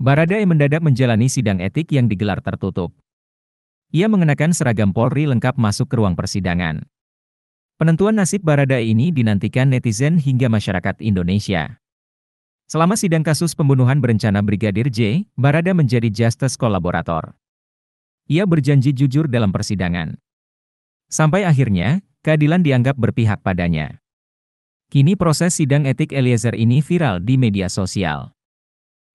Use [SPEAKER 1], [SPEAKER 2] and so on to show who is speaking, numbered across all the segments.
[SPEAKER 1] Baradae mendadak menjalani sidang etik yang digelar tertutup. Ia mengenakan seragam Polri lengkap masuk ke ruang persidangan. Penentuan nasib Baradae ini dinantikan netizen hingga masyarakat Indonesia. Selama sidang kasus pembunuhan berencana Brigadir J, Barada menjadi justice kolaborator. Ia berjanji jujur dalam persidangan. Sampai akhirnya, keadilan dianggap berpihak padanya. Kini proses sidang etik Eliezer ini viral di media sosial.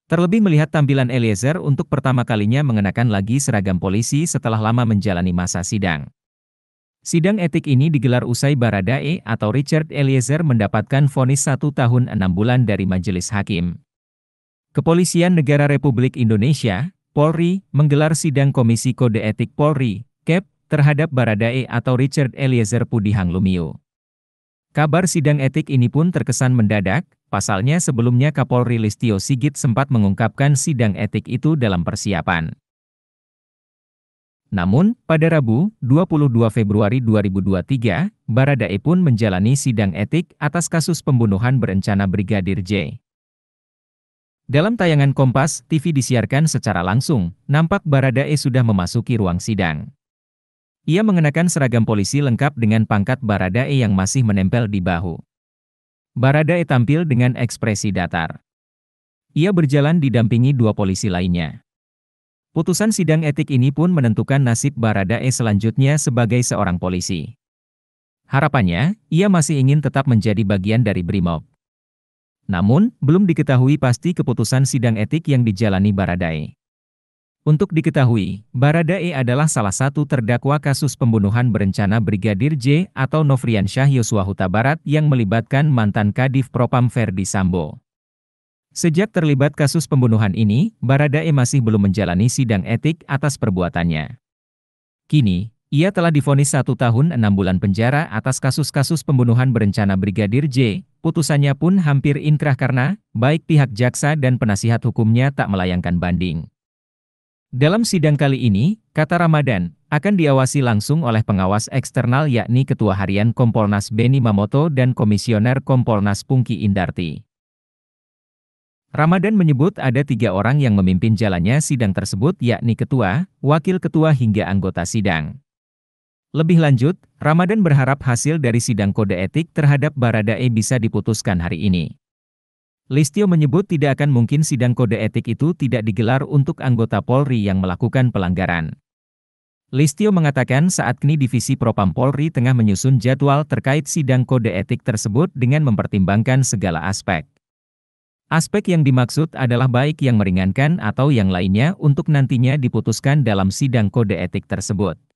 [SPEAKER 1] Terlebih melihat tampilan Eliezer untuk pertama kalinya mengenakan lagi seragam polisi setelah lama menjalani masa sidang. Sidang etik ini digelar usai Baradae atau Richard Eliezer mendapatkan vonis satu tahun enam bulan dari Majelis Hakim. Kepolisian Negara Republik Indonesia, Polri, menggelar sidang Komisi Kode Etik Polri, KEP, terhadap Baradae atau Richard Eliezer Pudihang Lumiu. Kabar sidang etik ini pun terkesan mendadak, Pasalnya sebelumnya Kapolri Listio Sigit sempat mengungkapkan sidang etik itu dalam persiapan. Namun, pada Rabu, 22 Februari 2023, Baradae pun menjalani sidang etik atas kasus pembunuhan berencana Brigadir J. Dalam tayangan Kompas TV disiarkan secara langsung, nampak Baradae sudah memasuki ruang sidang. Ia mengenakan seragam polisi lengkap dengan pangkat Baradae yang masih menempel di bahu. Baradae tampil dengan ekspresi datar. Ia berjalan didampingi dua polisi lainnya. Putusan sidang etik ini pun menentukan nasib Baradae selanjutnya sebagai seorang polisi. Harapannya, ia masih ingin tetap menjadi bagian dari BRIMOB. Namun, belum diketahui pasti keputusan sidang etik yang dijalani Baradae. Untuk diketahui, Baradae adalah salah satu terdakwa kasus pembunuhan berencana Brigadir J atau Novriansyah Syah Yosua Huta Barat yang melibatkan mantan Kadif Propam Verdi Sambo. Sejak terlibat kasus pembunuhan ini, Baradae masih belum menjalani sidang etik atas perbuatannya. Kini, ia telah difonis satu tahun enam bulan penjara atas kasus-kasus pembunuhan berencana Brigadir J. Putusannya pun hampir inkrah karena, baik pihak jaksa dan penasihat hukumnya tak melayangkan banding. Dalam sidang kali ini, kata Ramadan, akan diawasi langsung oleh pengawas eksternal yakni Ketua Harian Kompolnas Beni Mamoto dan Komisioner Kompolnas Pungki Indarti. Ramadan menyebut ada tiga orang yang memimpin jalannya sidang tersebut yakni Ketua, Wakil Ketua hingga anggota sidang. Lebih lanjut, Ramadan berharap hasil dari sidang kode etik terhadap Baradae bisa diputuskan hari ini. Listio menyebut tidak akan mungkin sidang kode etik itu tidak digelar untuk anggota Polri yang melakukan pelanggaran. Listio mengatakan saat ini Divisi Propam Polri tengah menyusun jadwal terkait sidang kode etik tersebut dengan mempertimbangkan segala aspek. Aspek yang dimaksud adalah baik yang meringankan atau yang lainnya untuk nantinya diputuskan dalam sidang kode etik tersebut.